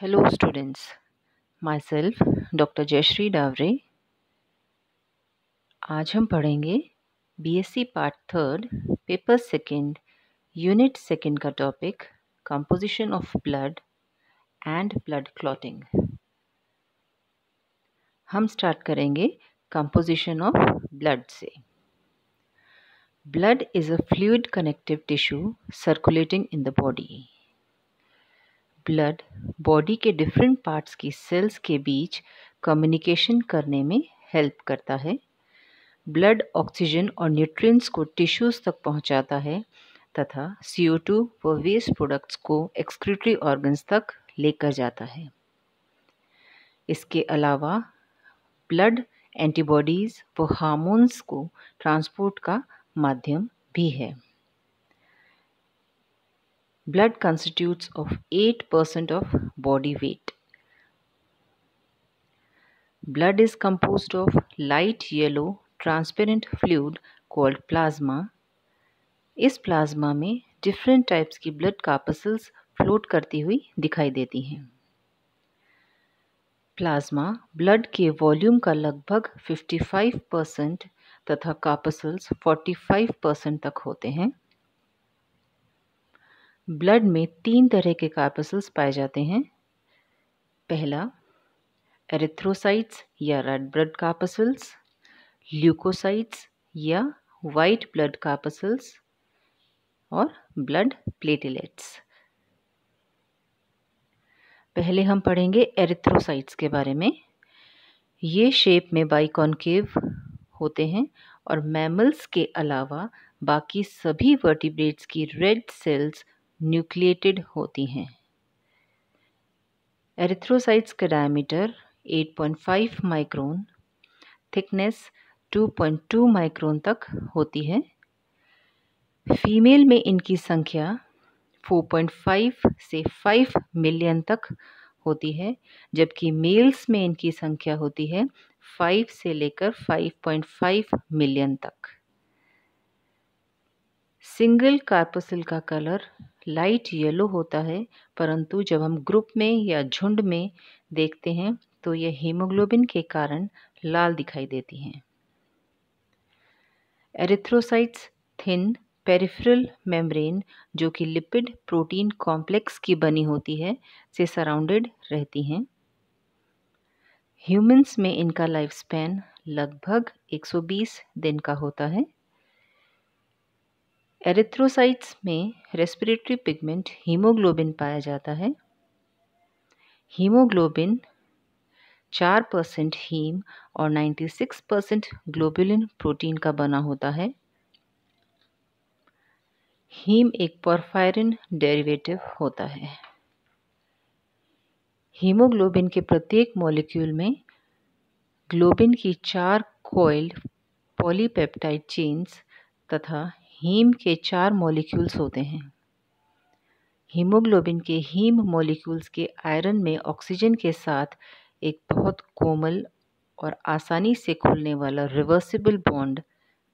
hello students my self doctor Jayashree Daware आज हम पढ़ेंगे B S C part third paper second unit second का topic composition of blood and blood clotting हम start करेंगे composition of blood से blood is a fluid connective tissue circulating in the body blood body के different parts की cells के बीच communication करने में हेल्प करता है ब्लड ऑक्सीजन और न्यूट्रिएंट्स को टिश्यूज़ तक पहुंचाता है तथा सी ओ टू व वेस्ट प्रोडक्ट्स को एक्सक्रीटरी ऑर्गन्स तक लेकर जाता है इसके अलावा ब्लड एंटीबॉडीज़ व हार्मोन्स को ट्रांसपोर्ट का माध्यम भी है blood constitutes of 8% of body weight blood is composed of light yellow transparent fluid called plasma इस प्लाज्मा में डिफरेंट टाइप्स की ब्लड कार्पसल्स फ्लोट करती हुई दिखाई देती हैं प्लाज्मा ब्लड के वॉल्यूम का लगभग 55 परसेंट तथा कार्पसल्स 45 परसेंट तक होते हैं ब्लड में तीन तरह के कार्पसल्स पाए जाते हैं पहला एरिथ्रोसाइट्स या रेड ब्लड कार्पसल्स ल्यूकोसाइट्स या वाइट ब्लड कार्पसल्स और ब्लड प्लेटलेट्स पहले हम पढ़ेंगे एरिथ्रोसाइट्स के बारे में ये शेप में बाइकॉनकेव होते हैं और मैमल्स के अलावा बाकी सभी वर्टिब्रेट्स की रेड सेल्स न्यूक्लिएटेड होती हैं एरिथ्रोसाइट्स का डायमीटर 8.5 माइक्रोन थिकनेस 2.2 माइक्रोन तक होती है फीमेल में इनकी संख्या 4.5 से 5 मिलियन तक होती है जबकि मेल्स में इनकी संख्या होती है 5 से लेकर 5.5 मिलियन तक सिंगल कार्पसिल का कलर लाइट येलो होता है परंतु जब हम ग्रुप में या झुंड में देखते हैं तो यह हीमोग्लोबिन के कारण लाल दिखाई देती हैं एरिथ्रोसाइट्स थिन पेरिफ्रल मेम्ब्रेन जो कि लिपिड प्रोटीन कॉम्प्लेक्स की बनी होती है से सराउंडेड रहती हैं ह्यूमंस में इनका लाइफ स्पैन लगभग 120 दिन का होता है एरिथ्रोसाइट्स में रेस्पिरेटरी पिगमेंट हीमोग्लोबिन पाया जाता है हीमोग्लोबिन चार परसेंट हीम और ninety six percent globulin protein का बना होता है हीम एक परफायरिन डेरिवेटिव होता है हीमोग्लोबिन के प्रत्येक मॉलिक्यूल में ग्लोबिन की चार कोयल पॉलीपेप्टाइड चेन्स तथा हीम के चार मॉलिक्यूल्स होते हैं हीमोग्लोबिन के हीम मॉलिक्यूल्स के आयरन में ऑक्सीजन के साथ एक बहुत कोमल और आसानी से खुलने वाला रिवर्सिबल बॉन्ड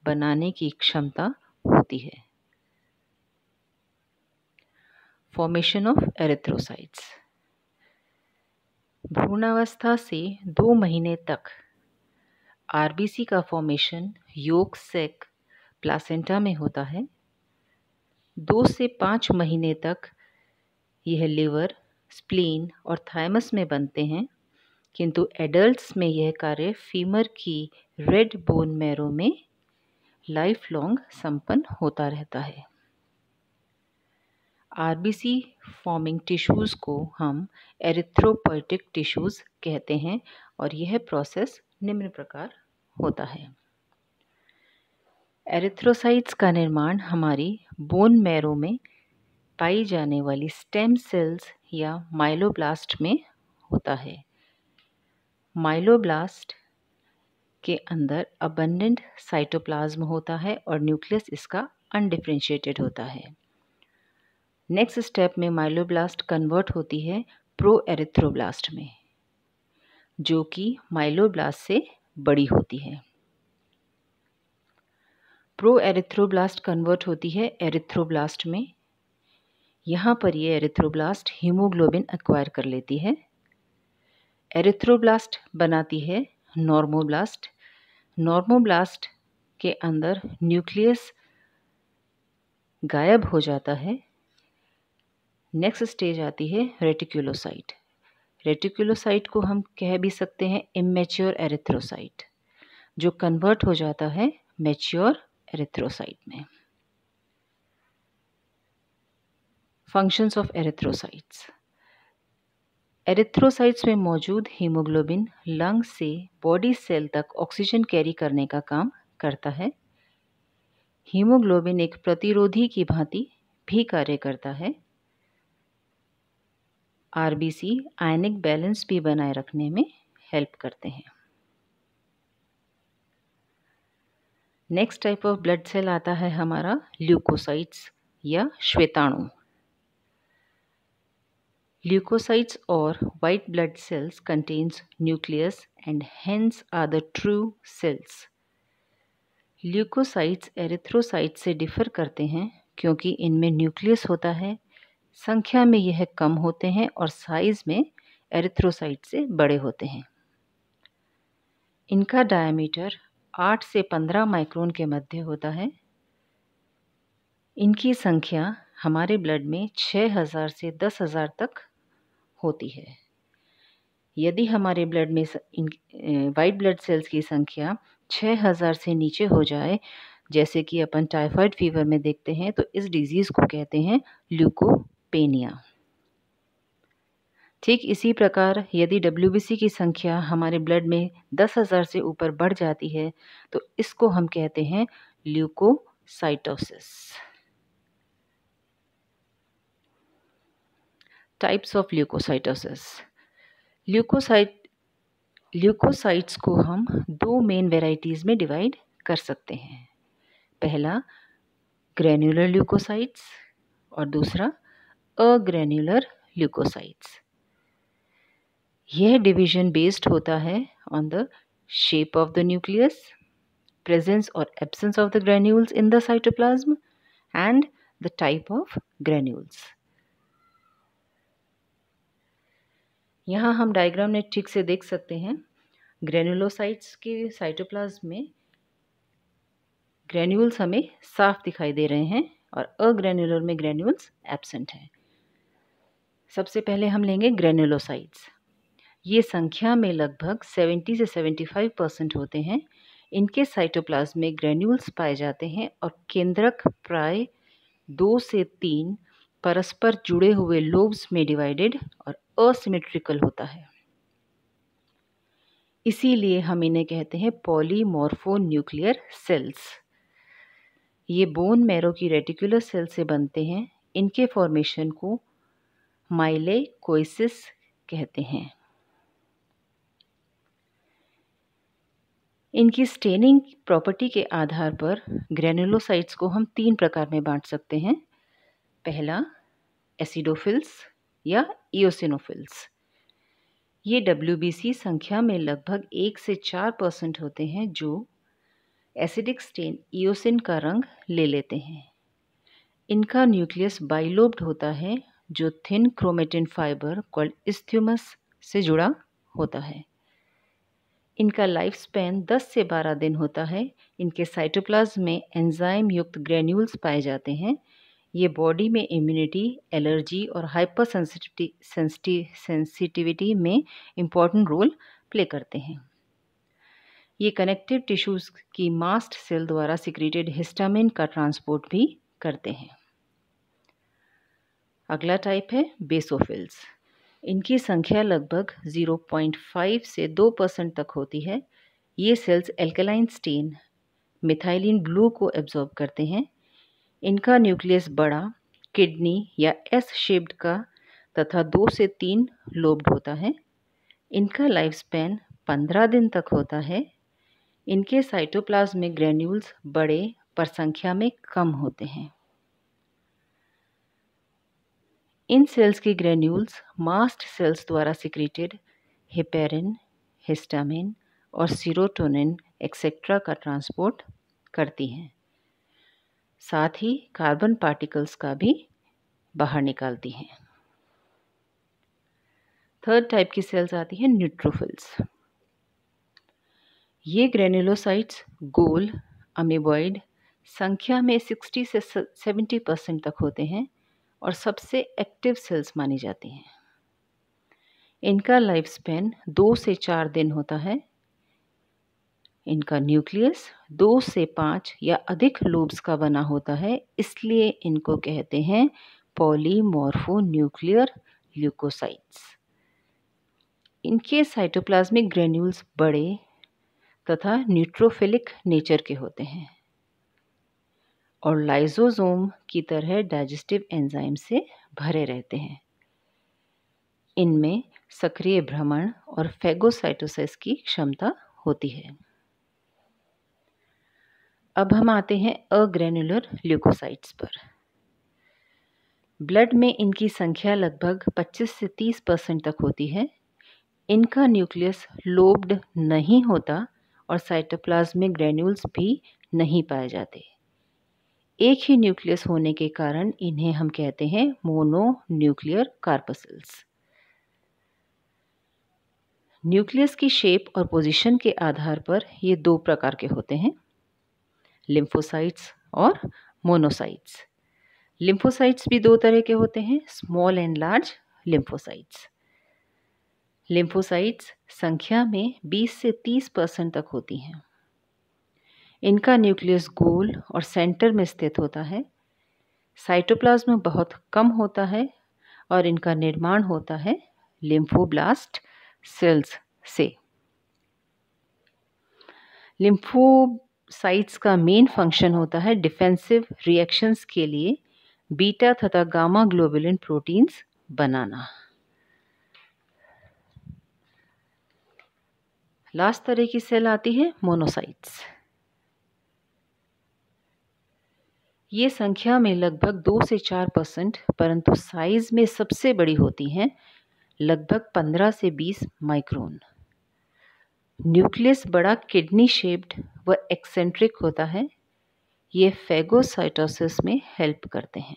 बनाने की क्षमता होती है फॉर्मेशन ऑफ एरेथ्रोसाइट्स भ्रूणावस्था से दो महीने तक आरबीसी का फॉर्मेशन योग सेक प्लासेंटा में होता है दो से पाँच महीने तक यह लिवर स्प्लीन और थाइमस में बनते हैं किंतु एडल्ट्स में यह कार्य फीमर की रेड बोन मैरो में लाइफ लॉन्ग संपन्न होता रहता है आरबीसी फॉर्मिंग टिश्यूज़ को हम एरिथ्रोपोइटिक टिश्यूज़ कहते हैं और यह प्रोसेस निम्न प्रकार होता है एरिथ्रोसाइट्स का निर्माण हमारी बोन मैरो में पाई जाने वाली स्टेम सेल्स या माइलोब्लास्ट में होता है माइलोब्लास्ट के अंदर अबंडेंट साइटोप्लाज्म होता है और न्यूक्लियस इसका अनडिफ्रेंशिएटेड होता है नेक्स्ट स्टेप में माइलोब्लास्ट कन्वर्ट होती है प्रो एरिथ्रोब्लास्ट में जो कि माइलोब्लास्ट से बड़ी होती है प्रो एरिथ्रोब्लास्ट कन्वर्ट होती है एरिथ्रोब्लास्ट में यहाँ पर ये एरिथ्रोब्लास्ट हीमोग्लोबिन एक्वायर कर लेती है एरिथ्रोब्लास्ट बनाती है नॉर्मोब्लास्ट नॉर्मोब्लास्ट के अंदर न्यूक्लियस गायब हो जाता है नेक्स्ट स्टेज आती है रेटिकुलोसाइट रेटिकुलोसाइट को हम कह भी सकते हैं इमेच्योर एरिथ्रोसाइट जो कन्वर्ट हो जाता है मेच्योर एरेथ्रोसाइट में फंक्शंस ऑफ एरेथ्रोसाइट्स एरेथ्रोसाइट्स में मौजूद हीमोग्लोबिन लंग से बॉडी सेल तक ऑक्सीजन कैरी करने का काम करता है हीमोग्लोबिन एक प्रतिरोधी की भांति भी कार्य करता है आरबीसी आयनिक बैलेंस भी बनाए रखने में हेल्प करते हैं next type of blood cell आता है हमारा ल्यूकोसाइट्स या श्वेताणु ल्यूकोसाइट्स और white blood cells contains nucleus and hence are the true cells leukocytes erythrocyte से डिफर करते हैं क्योंकि इनमें न्यूक्लियस होता है संख्या में यह कम होते हैं और साइज में एरिथ्रोसाइट से बड़े होते हैं इनका डायमीटर आठ से पंद्रह माइक्रोन के मध्य होता है इनकी संख्या हमारे ब्लड में छः हज़ार से दस हज़ार तक होती है यदि हमारे ब्लड में इन वाइट ब्लड सेल्स की संख्या छः हज़ार से नीचे हो जाए जैसे कि अपन टाइफाइड फीवर में देखते हैं तो इस डिज़ीज़ को कहते हैं ल्यूकोपेनिया ठीक इसी प्रकार यदि डब्ल्यू की संख्या हमारे ब्लड में दस हज़ार से ऊपर बढ़ जाती है तो इसको हम कहते हैं leukocytosis types of leukocytosis leukocyte leukocytes को हम दो मेन वेराइटीज़ में डिवाइड कर सकते हैं पहला ग्रैन्युलर ल्यूकोसाइट्स और दूसरा अग्रैन्युलर ल्यूकोसाइट्स यह डिवीजन बेस्ड होता है on the shape of the nucleus presence और absence of the granules in the cytoplasm and the type of granules यहाँ हम डायग्राम में ठीक से देख सकते हैं ग्रेन्यूलोसाइट्स के साइटोप्लाज्म में ग्रेन्यूल्स हमें साफ दिखाई दे रहे हैं और अग्रेन्युलर में ग्रेन्यूल्स एब्सेंट हैं सबसे पहले हम लेंगे ग्रेन्युलोसाइट्स ये संख्या में लगभग 70 से 75 परसेंट होते हैं इनके साइटोप्लाज्म में ग्रेन्यूल्स पाए जाते हैं और केंद्रक प्राय दो से तीन परस्पर जुड़े हुए लोब्स में डिवाइडेड और असिमेट्रिकल होता है इसीलिए हम इन्हें कहते हैं पॉलीमोर्फो न्यूक्लियर सेल्स ये बोन मैरो की रेटिकुलर सेल से बनते हैं इनके फॉर्मेशन को माइले कोइसिस कहते हैं इनकी स्टेनिंग प्रॉपर्टी के आधार पर ग्रेनुलोसाइट्स को हम तीन प्रकार में बांट सकते हैं पहला एसिडोफिल्स या ईसिनोफिल्स ये डब्ल्यू संख्या में लगभग एक से चार परसेंट होते हैं जो एसिडिक स्टेन ईसिन का रंग ले लेते हैं इनका न्यूक्लियस बाइलोब्ड होता है जो thin chromatin fibre called isthmus से जुड़ा होता है इनका लाइफ स्पैन 10 से 12 दिन होता है इनके साइटोप्लाज्म में एंजाइम युक्त ग्रेन्यूल्स पाए जाते हैं ये बॉडी में इम्यूनिटी एलर्जी और हाइपर सेंसिटिविटी सेंसिटिविटी में इम्पॉर्टेंट रोल प्ले करते हैं ये कनेक्टिव टिश्यूज़ की मास्ट सेल द्वारा सिक्रेटेड हिस्टामिन का ट्रांसपोर्ट भी करते हैं अगला टाइप है बेसोफिल्स इनकी संख्या लगभग 0.5 से 2 परसेंट तक होती है ये cells alkaline stain methylene blue को एब्जॉर्ब करते हैं इनका न्यूक्लियस बड़ा किडनी या एस शेप्ड का तथा दो से तीन लोब्ड होता है इनका लाइफ स्पैन पंद्रह दिन तक होता है इनके साइटोप्लाज्मिक ग्रेन्यूल्स बड़े पर संख्या में कम होते हैं इन सेल्स के ग्रेन्यूल्स मास्ट सेल्स द्वारा सिक्रेटेड हिपेरिन हिस्टामिन और सीरोटोनिन एक्सेट्रा का ट्रांसपोर्ट करती हैं साथ ही कार्बन पार्टिकल्स का भी बाहर निकालती हैं थर्ड टाइप की सेल्स आती हैं न्यूट्रोफिल्स ये ग्रेन्यूलोसाइट्स गोल अमीबॉइड संख्या में 60 से 70 परसेंट तक होते हैं और सबसे एक्टिव सेल्स मानी जाती हैं इनका लाइफ स्पेन दो से चार दिन होता है इनका न्यूक्लियस दो से पाँच या अधिक लोब्स का बना होता है इसलिए इनको कहते हैं पॉलीमॉर्फो न्यूक्लियर ल्यूकोसाइट्स इनके साइटोप्लाज्मिक ग्रेन्यूल्स बड़े तथा न्यूट्रोफिलिक नेचर के होते हैं और लाइजोजोम की तरह डाइजेस्टिव एंजाइम से भरे रहते हैं इनमें सक्रिय भ्रमण और फेगोसाइटोसिस की क्षमता होती है अब हम आते हैं अग्रेनुलर ल्यूकोसाइट्स पर ब्लड में इनकी संख्या लगभग 25 से 30 परसेंट तक होती है इनका न्यूक्लियस लोब्ड नहीं होता और साइटोप्लाज्मिक ग्रेन्यूल्स भी नहीं पाए जाते एक ही न्यूक्लियस होने के कारण इन्हें हम कहते हैं मोनो न्यूक्लियर कार्पसल्स न्यूक्लियस की शेप और पोजीशन के आधार पर ये दो प्रकार के होते हैं लिम्फोसाइट्स और मोनोसाइट्स लिम्फोसाइट्स भी दो तरह के होते हैं small and large lymphocytes lymphocytes संख्या में 20 से 30 परसेंट तक होती हैं इनका न्यूक्लियस गोल और सेंटर में स्थित होता है साइटोप्लाज्म बहुत कम होता है और इनका निर्माण होता है लिम्फोब्लास्ट सेल्स से लिम्फोसाइट्स का मेन फंक्शन होता है डिफेंसिव रिएक्शंस के लिए बीटा तथा गामा ग्लोबुलिन प्रोटीन्स बनाना लास्ट तरह की सेल आती है मोनोसाइट्स ये संख्या में लगभग दो से चार परसेंट परंतु साइज़ में सबसे बड़ी होती हैं लगभग पंद्रह से बीस माइक्रोन न्यूक्लियस बड़ा किडनी शेप्ड व एक्सेंट्रिक होता है ये फेगोसाइटोसिस में हेल्प करते हैं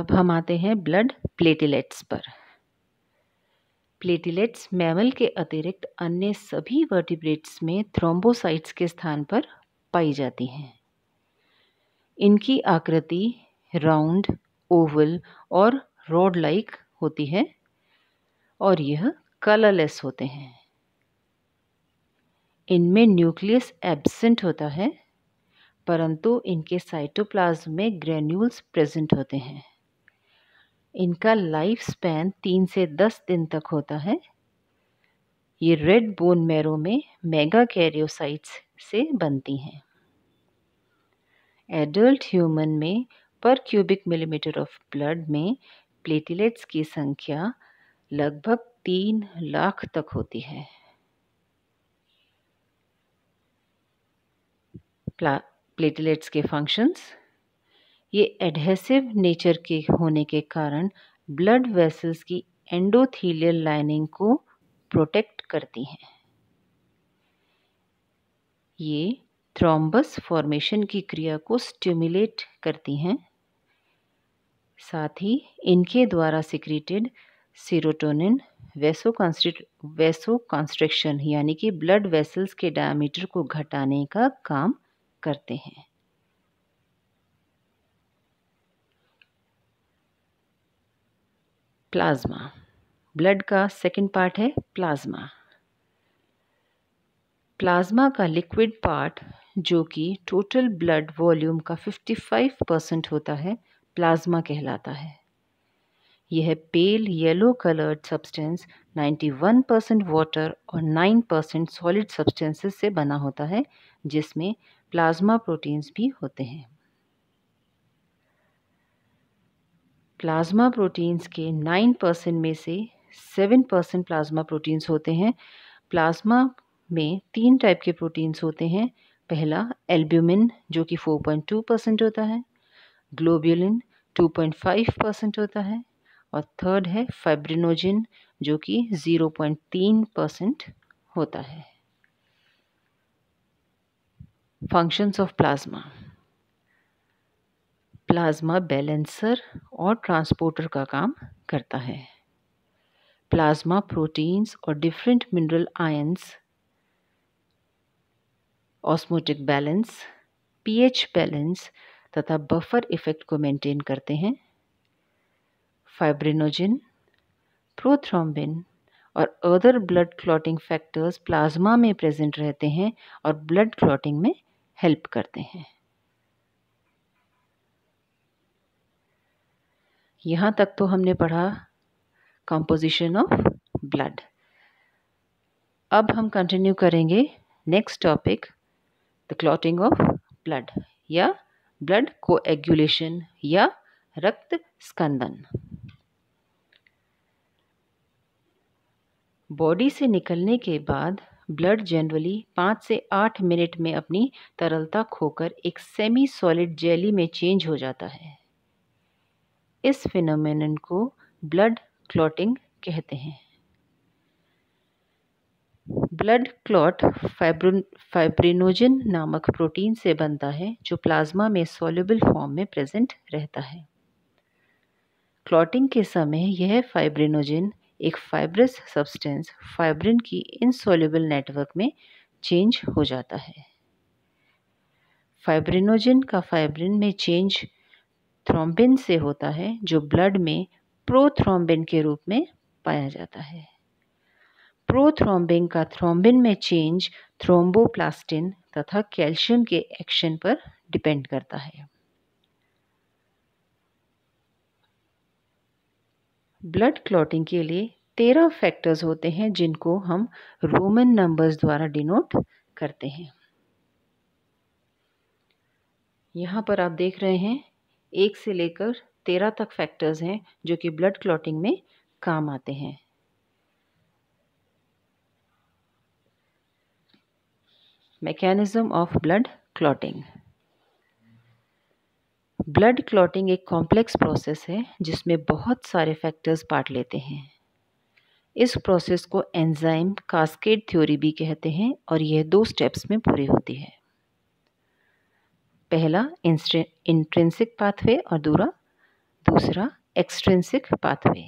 अब हम आते हैं ब्लड प्लेटिलेट्स पर प्लेटिलेट्स मैमल के अतिरिक्त अन्य सभी वर्टिब्रेट्स में थ्रोम्बोसाइट्स के स्थान पर पाई जाती हैं इनकी आकृति राउंड ओवल और रॉड लाइक होती है और यह कलरलेस होते हैं इनमें न्यूक्लियस एब्सेंट होता है परंतु इनके साइटोप्लाज्म में ग्रेन्यूल्स प्रेजेंट होते हैं इनका लाइफ स्पैन तीन से दस दिन तक होता है ये रेड बोन मैरो में मेगा कैरियोसाइट्स से बनती हैं एडल्ट ह्यूमन में per cubic millimetre of blood में प्लेटिलेट्स की संख्या लगभग तीन लाख तक होती है प्लेटलेट्स के फंक्शंस ये एडहेसिव नेचर के होने के कारण ब्लड वेसल्स की एंडोथीलियल लाइनिंग को प्रोटेक्ट करती हैं ये थ्रोम्बस फॉर्मेशन की क्रिया को स्टिमुलेट करती हैं साथ ही इनके द्वारा secreted serotonin vaso vaso construction यानी कि ब्लड वेसल्स के डायमीटर को घटाने का काम करते हैं प्लाज्मा ब्लड का सेकंड पार्ट है प्लाज्मा प्लाज्मा का लिक्विड पार्ट जो कि टोटल ब्लड वॉल्यूम का 55 परसेंट होता है प्लाज्मा कहलाता है यह pale yellow coloured substance 91 percent water और 9 परसेंट सॉलिड सब्सटेंसेस से बना होता है जिसमें प्लाज्मा प्रोटीन्स भी होते हैं प्लाज्मा प्रोटीन्स के नाइन परसेंट में से सेवन परसेंट प्लाज्मा प्रोटीन्स होते हैं प्लाज्मा में तीन टाइप के प्रोटीन्स होते हैं पहला एल्ब्यूमिन जो कि 4.2 परसेंट होता है पॉइंट 2.5 परसेंट होता है और थर्ड है फाइब्रिनोजिन जो कि 0.3 परसेंट होता है functions of plasma plasma balancer और ट्रांसपोर्टर का काम करता है प्लाज्मा प्रोटीन्स और different mineral ions osmotic balance pH balance तथा बफर इफेक्ट को मेंटेन करते हैं फाइब्रिनोजिन प्रोथ्रोम्बिन और other blood clotting factors plasma में प्रेजेंट रहते हैं और ब्लड क्लॉटिंग में हेल्प करते हैं यहाँ तक तो हमने पढ़ा कंपोजिशन ऑफ ब्लड अब हम कंटिन्यू करेंगे next topic the clotting of blood या ब्लड को या रक्त स्कंदन बॉडी से निकलने के बाद ब्लड जनरली पाँच से आठ मिनट में अपनी तरलता खोकर एक सेमी सॉलिड जेली में चेंज हो जाता है इस फिनोमिन को ब्लड क्लॉटिंग कहते हैं ब्लड क्लॉट फाइब्रिनोजन नामक प्रोटीन से बनता है जो प्लाज्मा में सोल्यूबल फॉर्म में प्रेजेंट रहता है क्लॉटिंग के समय यह फाइब्रिनोजन एक फाइब्रस सब्सटेंस फाइब्रिन की इनसोल्यूबल नेटवर्क में चेंज हो जाता है फाइब्रिनोजन का फाइब्रिन में चेंज थ्रोम्बिन से होता है जो ब्लड में प्रोथ्रोम्बिन के रूप में पाया जाता है प्रोथ्रोम्बिन का थ्रोम्बिन में चेंज थ्रोम्बोप्लास्टिन तथा कैल्शियम के एक्शन पर डिपेंड करता है ब्लड क्लॉटिंग के लिए तेरह फैक्टर्स होते हैं जिनको हम रोमन नंबर्स द्वारा डिनोट करते हैं यहाँ पर आप देख रहे हैं एक से लेकर तेरह तक फैक्टर्स हैं जो कि ब्लड क्लॉटिंग में काम आते हैं mechanism of blood clotting blood clotting एक कॉम्प्लेक्स प्रोसेस है जिसमें बहुत सारे फैक्टर्स पार्ट लेते हैं इस प्रोसेस को एंजाइम कास्केड थ्योरी भी कहते हैं और यह दो स्टेप्स में पूरी होती है पहला इंट्रेंसिक पाथवे और दूरा दूसरा एक्सट्रेंसिक पाथवे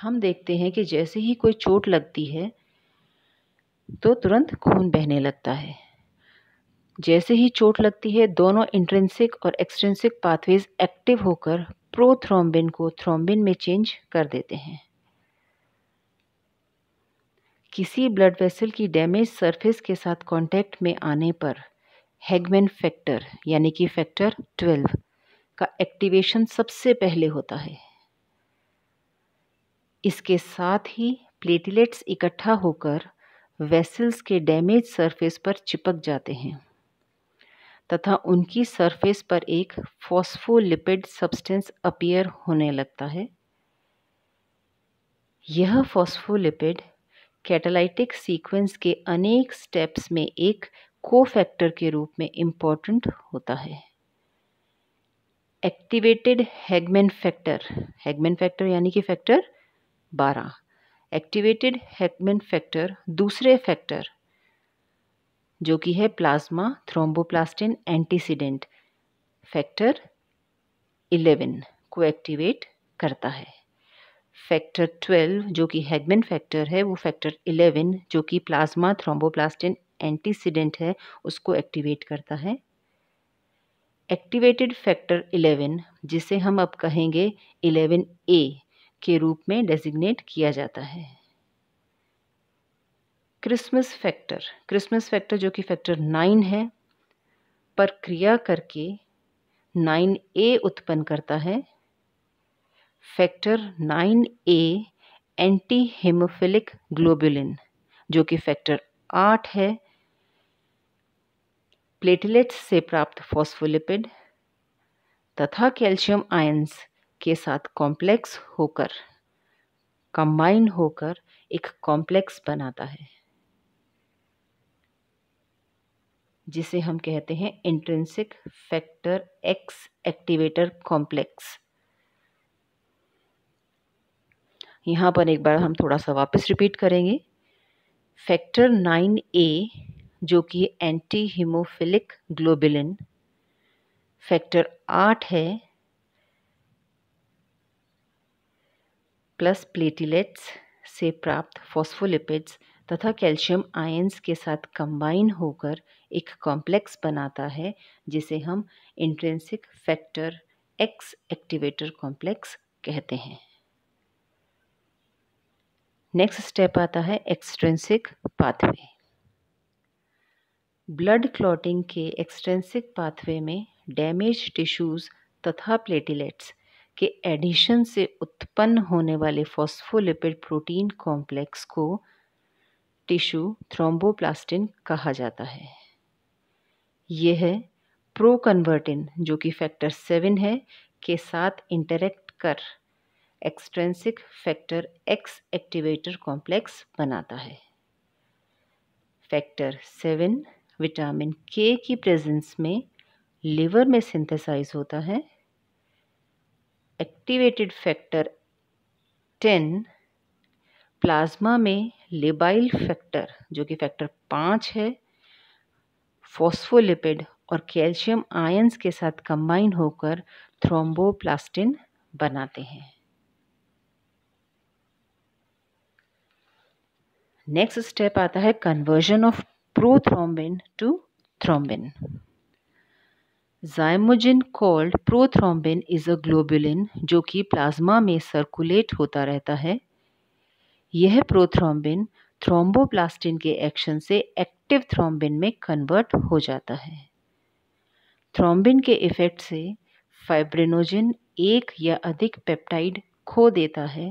हम देखते हैं कि जैसे ही कोई चोट लगती है तो तुरंत खून बहने लगता है जैसे ही चोट लगती है दोनों इंट्रेंसिक और एक्सट्रेंसिक पाथवेज एक्टिव होकर प्रोथ्रोम्बिन को थ्रोम्बिन में चेंज कर देते हैं किसी ब्लड वेसल की डैमेज सरफेस के साथ कांटेक्ट में आने पर हैगमैन फैक्टर यानी कि फैक्टर ट्वेल्व का एक्टिवेशन सबसे पहले होता है इसके साथ ही प्लेटलेट्स इकट्ठा होकर वेसल्स के डैमेज सरफेस पर चिपक जाते हैं तथा उनकी सरफेस पर एक फॉस्फोलिपिड सब्सटेंस अपीयर होने लगता है यह फॉस्फोलिपिड कैटालाइटिक सीक्वेंस के अनेक स्टेप्स में एक कोफैक्टर के रूप में इम्पॉर्टेंट होता है activated Hageman factor Hageman factor यानी कि फैक्टर बारह एक्टिवेटेड हैगमेन फैक्टर दूसरे फैक्टर जो कि है plasma thromboplastin antecedent factor eleven को एक्टिवेट करता है फैक्टर 12 जो कि हेगमन फैक्टर है वो फैक्टर 11 जो कि प्लाज्मा थ्रोम्बोप्लास्टिन एंटीसीडेंट है उसको एक्टिवेट करता है एक्टिवेटेड फैक्टर 11 जिसे हम अब कहेंगे 11 ए के रूप में डेजिग्नेट किया जाता है क्रिसमस फैक्टर क्रिसमस फैक्टर जो कि फैक्टर नाइन है पर क्रिया करके नाइन ए उत्पन्न करता है factor nine A anti haemophilic globulin जो कि फैक्टर आठ है प्लेटलेट्स से प्राप्त फॉस्फोलिपिड तथा कैल्शियम आयंस के साथ कॉम्प्लेक्स होकर कंबाइन होकर एक कॉम्प्लेक्स बनाता है जिसे हम कहते हैं intrinsic factor X activator complex यहाँ पर एक बार हम थोड़ा सा वापस रिपीट करेंगे फैक्टर नाइन ए जो कि एंटी हीमोफिलिक ग्लोबिलिन फैक्टर आठ है प्लस प्लेटिलेट्स से प्राप्त फॉस्फोलिपिड्स तथा कैल्शियम आयंस के साथ कंबाइन होकर एक कॉम्प्लेक्स बनाता है जिसे हम intrinsic factor X activator complex कहते हैं नेक्स्ट स्टेप आता है एक्सट्रेंसिक पाथवे ब्लड क्लॉटिंग के एक्सट्रेंसिक पाथवे में डैमेज टिश्यूज़ तथा प्लेटिलेट्स के एडिशन से उत्पन्न होने वाले फॉस्फोलिपिड प्रोटीन कॉम्प्लेक्स को टिश्यू थ्रोम्बोप्लास्टिन कहा जाता है यह है जो कि फैक्टर सेवन है के साथ इंटरेक्ट कर extrinsic factor X activator complex बनाता है फैक्टर सेवन विटामिन के की प्रेजेंस में लिवर में सिंथेसाइज होता है एक्टिवेटेड फैक्टर टेन प्लाज्मा में लेबाइल फैक्टर जो कि फैक्टर पाँच है फॉस्फोलिपिड और कैल्शियम आयंस के साथ कंबाइन होकर थ्रोम्बोप्लास्टिन बनाते हैं नेक्स्ट स्टेप आता है conversion of prothrombin to thrombin zymogen called prothrombin is a globulin जो कि प्लाज्मा में सर्कुलेट होता रहता है यह प्रोथ्रोम्बिन थ्रोम्बोप्लास्टिन के एक्शन से एक्टिव थ्रोम्बिन में कन्वर्ट हो जाता है थ्रोम्बिन के इफ़ेक्ट से फाइब्रिनोजिन एक या अधिक पेप्टाइड खो देता है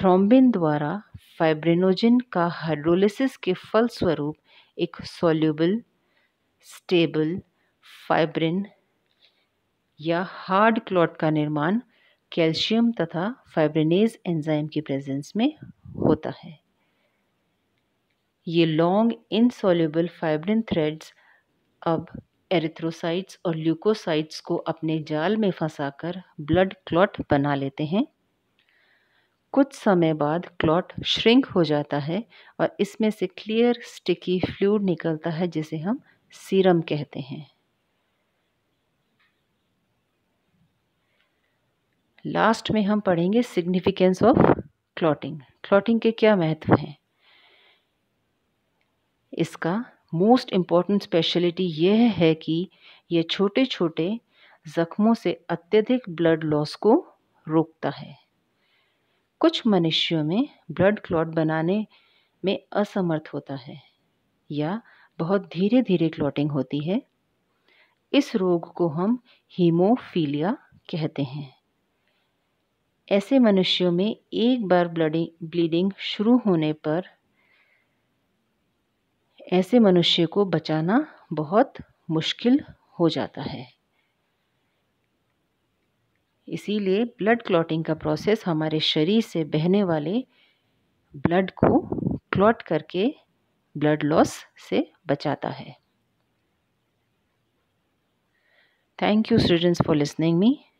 थ्रोम्बिन द्वारा फाइब्रिनोजन का हाइड्रोलिसिस के फलस्वरूप एक सोल्यूबल स्टेबल फाइब्रिन या हार्ड क्लॉट का निर्माण कैल्शियम तथा फाइब्रिनेज एंजाइम की प्रेजेंस में होता है ये लॉन्ग इनसॉल्यूबल फाइब्रिन थ्रेड्स अब एरिथ्रोसाइट्स और ल्यूकोसाइट्स को अपने जाल में फंसाकर ब्लड क्लॉट बना लेते हैं कुछ समय बाद क्लॉट श्रिंक हो जाता है और इसमें से क्लियर स्टिकी फ्लूड निकलता है जिसे हम सीरम कहते हैं लास्ट में हम पढ़ेंगे सिग्निफिकेंस ऑफ क्लॉटिंग क्लॉटिंग के क्या महत्व हैं इसका मोस्ट इम्पॉर्टेंट स्पेशलिटी यह है कि यह छोटे छोटे ज़ख्मों से अत्यधिक ब्लड लॉस को रोकता है कुछ मनुष्यों में ब्लड क्लॉट बनाने में असमर्थ होता है या बहुत धीरे धीरे क्लॉटिंग होती है इस रोग को हम हीमोफीलिया कहते हैं ऐसे मनुष्यों में एक बार ब्लीडिंग शुरू होने पर ऐसे मनुष्य को बचाना बहुत मुश्किल हो जाता है इसीलिए ब्लड क्लॉटिंग का प्रोसेस हमारे शरीर से बहने वाले ब्लड को क्लॉट करके ब्लड लॉस से बचाता है thank you students for listening me